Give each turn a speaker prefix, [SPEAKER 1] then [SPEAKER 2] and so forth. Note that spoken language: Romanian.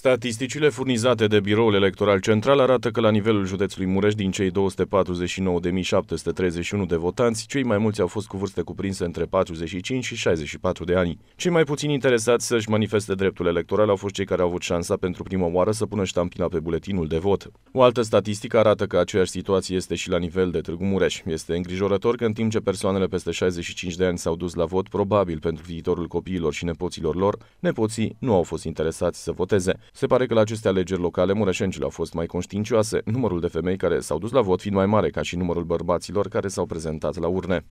[SPEAKER 1] Statisticile furnizate de Biroul Electoral Central arată că la nivelul județului Mureș, din cei 249.731 de votanți, cei mai mulți au fost cu vârste cuprinse între 45 și 64 de ani. Cei mai puțini interesați să-și manifeste dreptul electoral au fost cei care au avut șansa pentru prima oară să pună ștampila pe buletinul de vot. O altă statistică arată că aceeași situație este și la nivel de Târgu Mureș. Este îngrijorător că în timp ce persoanele peste 65 de ani s-au dus la vot, probabil pentru viitorul copiilor și nepoților lor, nepoții nu au fost interesați să voteze. Se pare că la aceste alegeri locale mureșencile au fost mai conștiincioase, numărul de femei care s-au dus la vot fiind mai mare ca și numărul bărbaților care s-au prezentat la urne.